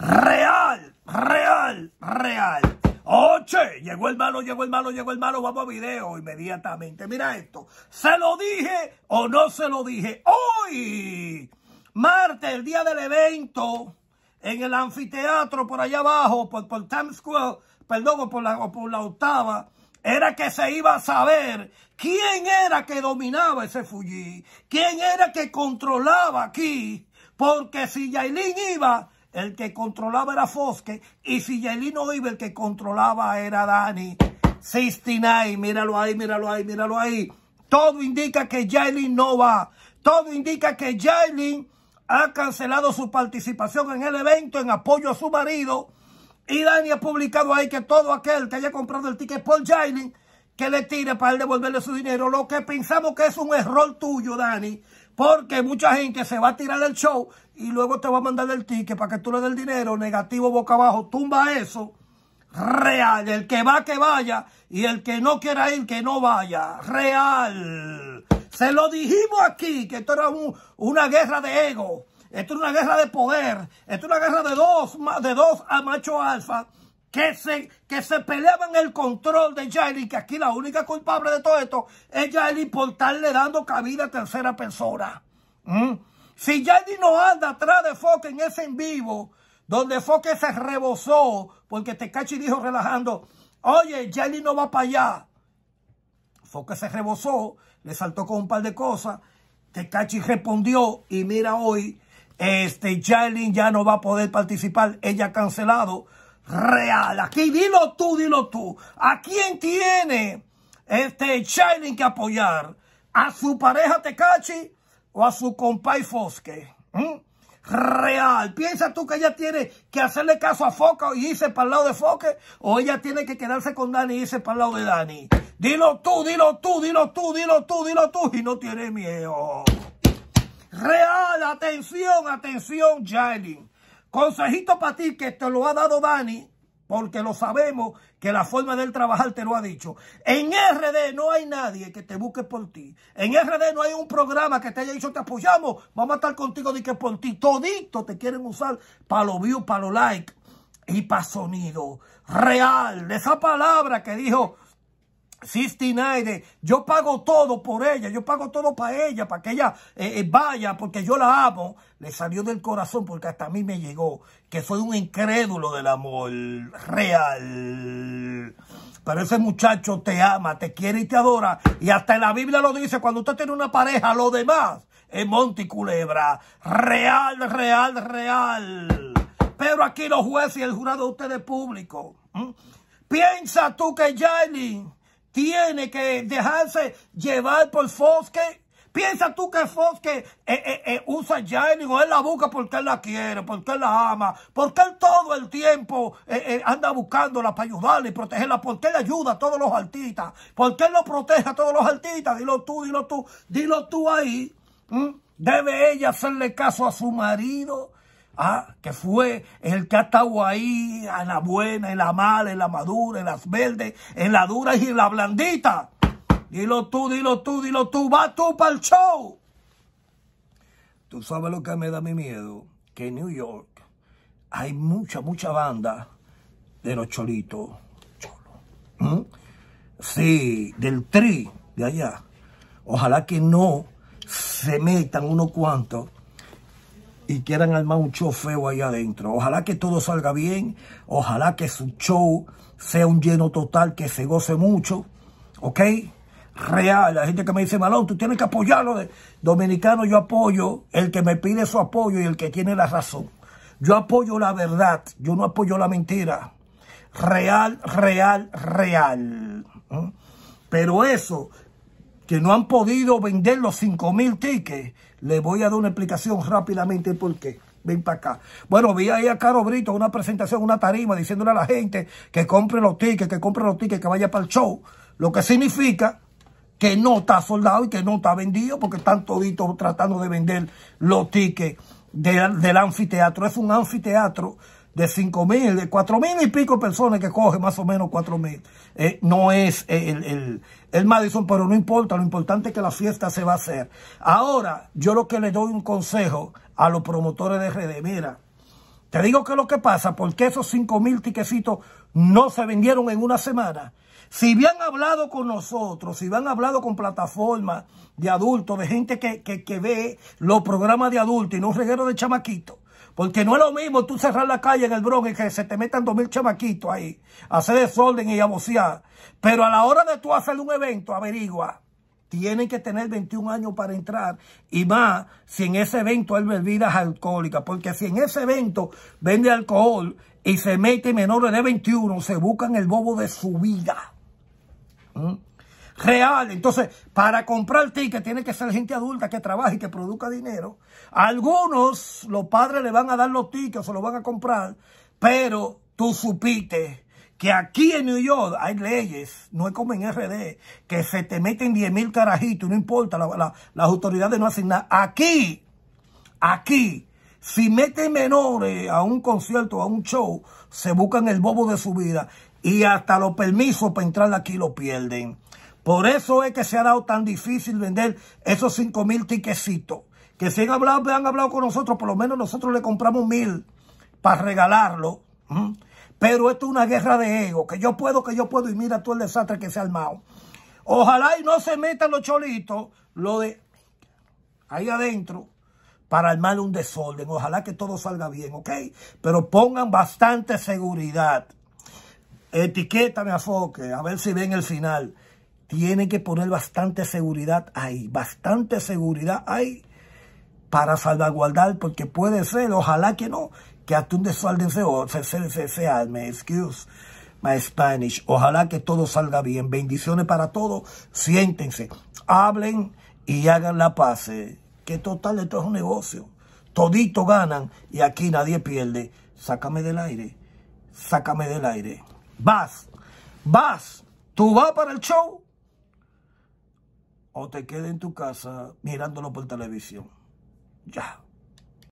Real, real, real. Oche, llegó el malo, llegó el malo, llegó el malo. Vamos a video inmediatamente. Mira esto. ¿Se lo dije o no se lo dije? Hoy, martes, el día del evento, en el anfiteatro por allá abajo, por, por Times Square, perdón, por la, por la octava, era que se iba a saber quién era que dominaba ese Fuji, quién era que controlaba aquí, porque si Yailin iba, el que controlaba era Fosque. Y si no iba, el que controlaba era Dani. 69, míralo ahí, míralo ahí, míralo ahí. Todo indica que Jailin no va. Todo indica que Jailin ha cancelado su participación en el evento en apoyo a su marido. Y Dani ha publicado ahí que todo aquel que haya comprado el ticket por Jaylin que le tire para él devolverle su dinero. Lo que pensamos que es un error tuyo, Dani, porque mucha gente se va a tirar del show y luego te va a mandar el ticket para que tú le des el dinero, negativo boca abajo, tumba eso. Real, el que va que vaya y el que no quiera ir que no vaya. Real. Se lo dijimos aquí que esto era una guerra de ego. Esto es una guerra de poder. Esto es una guerra de dos, de dos a macho alfa que se, que se peleaban el control de Yaeli, que aquí la única culpable de todo esto es Yaeli por estarle dando cabida a tercera persona. ¿Mm? Si Yaeli no anda atrás de Foque en ese en vivo, donde Foque se rebosó, porque Tecachi dijo relajando, oye, y no va para allá. Foque se rebosó, le saltó con un par de cosas, Tecachi respondió y mira hoy, este, ya no va a poder participar, ella ha cancelado real. Aquí dilo tú, dilo tú. ¿A quién tiene este que apoyar? ¿A su pareja Tecachi o a su compay Fosque? ¿Mm? Real. piensa tú que ella tiene que hacerle caso a Foca y irse para el lado de Fosque ¿O ella tiene que quedarse con Dani y irse para el lado de Dani? Dilo tú, dilo tú, dilo tú, dilo tú, dilo tú. Y no tiene miedo. Real, atención, atención, Jailin. Consejito para ti que te lo ha dado Dani, porque lo sabemos que la forma de él trabajar te lo ha dicho. En RD no hay nadie que te busque por ti. En RD no hay un programa que te haya dicho te apoyamos, vamos a estar contigo de que por ti. Todito te quieren usar para los views, para los likes y para sonido real. De esa palabra que dijo yo pago todo por ella, yo pago todo para ella, para que ella eh, eh, vaya, porque yo la amo. Le salió del corazón porque hasta a mí me llegó, que soy un incrédulo del amor real. Pero ese muchacho te ama, te quiere y te adora. Y hasta en la Biblia lo dice, cuando usted tiene una pareja, lo demás es monte y culebra. Real, real, real. Pero aquí los jueces y el jurado de ustedes público. Piensa tú que Yailin tiene que dejarse llevar por Fosque. Piensa tú que Fosque eh, eh, eh usa Jenny o él la busca porque él la quiere, porque él la ama, porque él todo el tiempo eh, anda buscándola para ayudarla y protegerla, porque él ayuda a todos los artistas, porque él lo protege a todos los artistas. Dilo tú, dilo tú, dilo tú ahí. ¿Debe ella hacerle caso a su marido? ah, que fue el que ha estado ahí en la buena, en la mala, en la madura, en las verdes, en la dura y en la blandita. Dilo tú, dilo tú, dilo tú, va tú para el show. Tú sabes lo que me da mi miedo, que en New York hay mucha, mucha banda de los cholitos. Cholo. ¿Mm? Sí, del tri de allá. Ojalá que no se metan unos cuantos y quieran armar un show feo ahí adentro. Ojalá que todo salga bien, ojalá que su show sea un lleno total, que se goce mucho, ¿ok? Real, la gente que me dice, Malón, tú tienes que apoyarlo. Dominicano, yo apoyo el que me pide su apoyo y el que tiene la razón. Yo apoyo la verdad, yo no apoyo la mentira. Real, real, real. Pero eso, que no han podido vender los 5 mil tickets, le voy a dar una explicación rápidamente por qué. Ven para acá. Bueno, vi ahí a Caro Brito una presentación, una tarima, diciéndole a la gente que compre los tickets, que compre los tickets, que vaya para el show. Lo que significa que no está soldado y que no está vendido, porque están toditos tratando de vender los tickets del anfiteatro. Es un anfiteatro de 5 mil, de 4 mil y pico personas que coge más o menos 4 mil. Eh, no es eh, el, el, Madison, pero no importa, lo importante es que la fiesta se va a hacer. Ahora, yo lo que le doy un consejo a los promotores de redes, mira, te digo que lo que pasa, porque esos 5 mil tiquecitos no se vendieron en una semana. Si bien hablado con nosotros, si bien han hablado con plataformas de adultos, de gente que, que, que ve los programas de adultos y no reguero de chamaquito porque no es lo mismo tú cerrar la calle en el Bronx y que se te metan dos mil chamaquitos ahí, hacer desorden y a Pero a la hora de tú hacer un evento, averigua, tienen que tener 21 años para entrar y más si en ese evento hay bebidas alcohólicas. Porque si en ese evento vende alcohol y se mete menores de 21, se buscan el bobo de su vida. ¿Mm? real. Entonces, para comprar tickets tiene que ser gente adulta que trabaje y que produzca dinero. algunos, los padres le van a dar los tickets, se los van a comprar, pero tú supiste que aquí en New York hay leyes, no es como en RD, que se te meten 10 mil carajitos, no importa, las autoridades no hacen nada. Aquí, aquí, si meten menores a un concierto, a un show, se buscan el bobo de su vida y hasta los permisos para entrar aquí lo pierden. Por eso es que se ha dado tan difícil vender esos 5.000 mil tiquecitos. Que si han hablado, pues, han hablado con nosotros, por lo menos nosotros le compramos mil para regalarlo. Pero esto es una guerra de ego, que yo puedo, que yo puedo, y mira todo el desastre que se ha armado. Ojalá y no se metan los cholitos, lo de ahí adentro, para armar un desorden. Ojalá que todo salga bien, ¿ok? Pero pongan bastante seguridad. Etiquétame a Foque, a ver si ven el final tiene que poner bastante seguridad ahí, bastante seguridad ahí para salvaguardar, porque puede ser, ojalá que no, que hasta un o se, se, se, excuse my Spanish. Ojalá que todo salga bien. Bendiciones para todos. Siéntense, hablen y hagan la paz. Que total esto es un negocio. Todito ganan y aquí nadie pierde. Sácame del aire. Sácame del aire. Vas, vas. Tú vas para el show o te quedes en tu casa mirándolo por televisión. Ya.